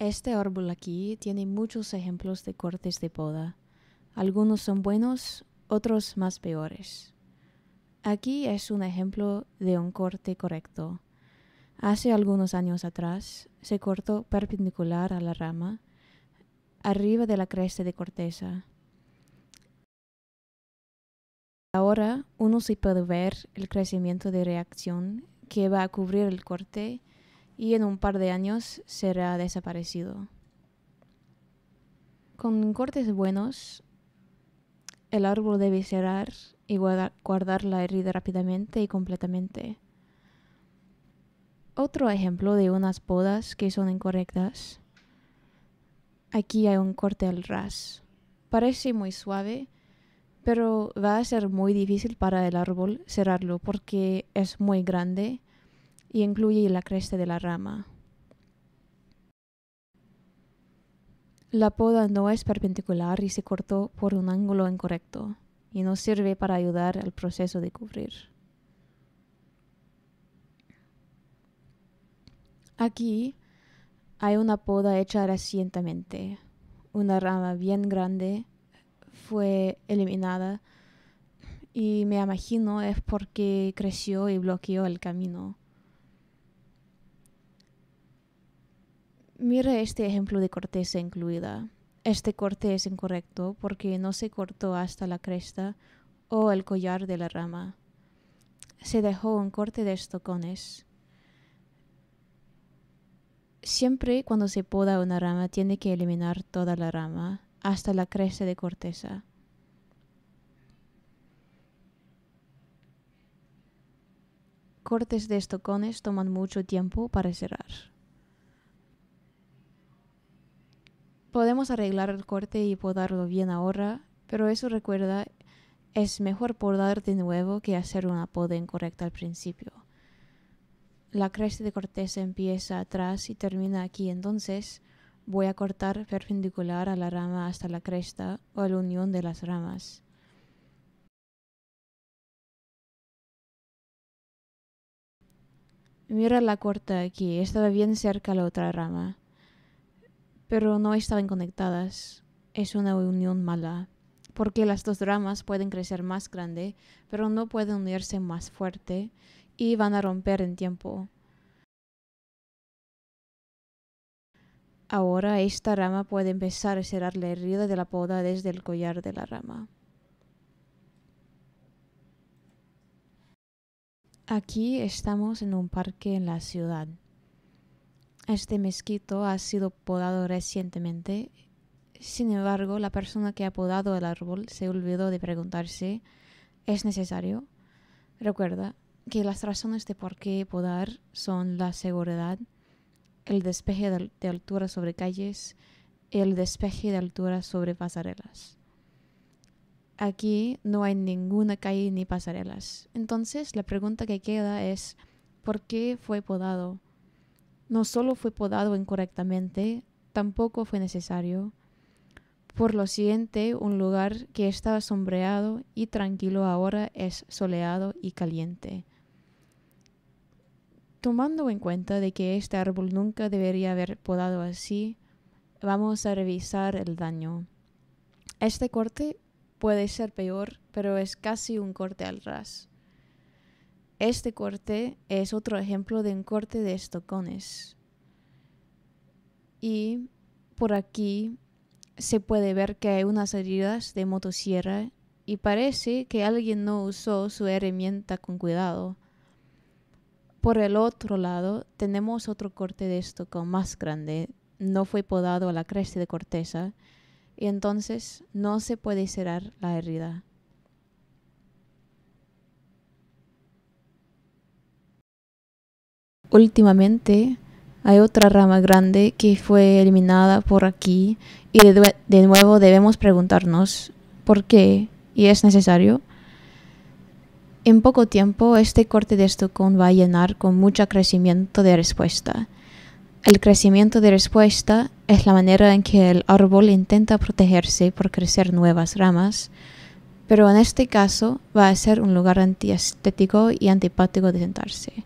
Este árbol aquí tiene muchos ejemplos de cortes de poda. Algunos son buenos, otros más peores. Aquí es un ejemplo de un corte correcto. Hace algunos años atrás se cortó perpendicular a la rama, arriba de la cresta de corteza. Ahora uno se puede ver el crecimiento de reacción que va a cubrir el corte y en un par de años será desaparecido. Con cortes buenos, el árbol debe cerrar y guardar la herida rápidamente y completamente. Otro ejemplo de unas podas que son incorrectas. Aquí hay un corte al ras. Parece muy suave, pero va a ser muy difícil para el árbol cerrarlo porque es muy grande y incluye la cresta de la rama. La poda no es perpendicular y se cortó por un ángulo incorrecto y no sirve para ayudar al proceso de cubrir. Aquí hay una poda hecha recientemente. Una rama bien grande fue eliminada y me imagino es porque creció y bloqueó el camino. Mira este ejemplo de corteza incluida. Este corte es incorrecto porque no se cortó hasta la cresta o el collar de la rama. Se dejó un corte de estocones. Siempre cuando se poda una rama tiene que eliminar toda la rama hasta la cresta de corteza. Cortes de estocones toman mucho tiempo para cerrar. Podemos arreglar el corte y podarlo bien ahora, pero eso recuerda, es mejor podar de nuevo que hacer una poda incorrecta al principio. La cresta de corteza empieza atrás y termina aquí, entonces voy a cortar perpendicular a la rama hasta la cresta o a la unión de las ramas. Mira la corta aquí, estaba bien cerca la otra rama pero no estaban conectadas. Es una unión mala, porque las dos ramas pueden crecer más grande, pero no pueden unirse más fuerte y van a romper en tiempo. Ahora esta rama puede empezar a cerrar la herida de la poda desde el collar de la rama. Aquí estamos en un parque en la ciudad. Este mezquito ha sido podado recientemente. Sin embargo, la persona que ha podado el árbol se olvidó de preguntarse, ¿es necesario? Recuerda que las razones de por qué podar son la seguridad, el despeje de, altura sobre calles el despeje de altura sobre pasarelas. Aquí no hay ninguna calle ni pasarelas. Entonces, la pregunta que queda es, ¿por qué fue podado? no solo fue podado incorrectamente, tampoco fue necesario. Por lo siguiente, un lugar que estaba sombreado y tranquilo ahora es soleado y caliente. Tomando en cuenta de que este árbol nunca debería haber podado así, vamos a revisar el daño. Este corte puede ser peor, pero es casi un corte al ras. Este corte es otro ejemplo de un corte de estocones. Y por aquí se puede ver que hay unas heridas de motosierra y parece que alguien no usó su herramienta con cuidado. Por el otro lado, tenemos otro corte de estocón más grande. No fue podado a la cresta de corteza y entonces no se puede cerrar la herida. Últimamente hay otra rama grande que fue eliminada por aquí y de, nuevo debemos preguntarnos por qué y es necesario. En poco tiempo, este corte de estocón va a llenar con mucho crecimiento de respuesta. El crecimiento de respuesta es la manera en que el árbol intenta protegerse por crecer nuevas ramas, pero en este caso va a ser un lugar antiestético y antipático de sentarse.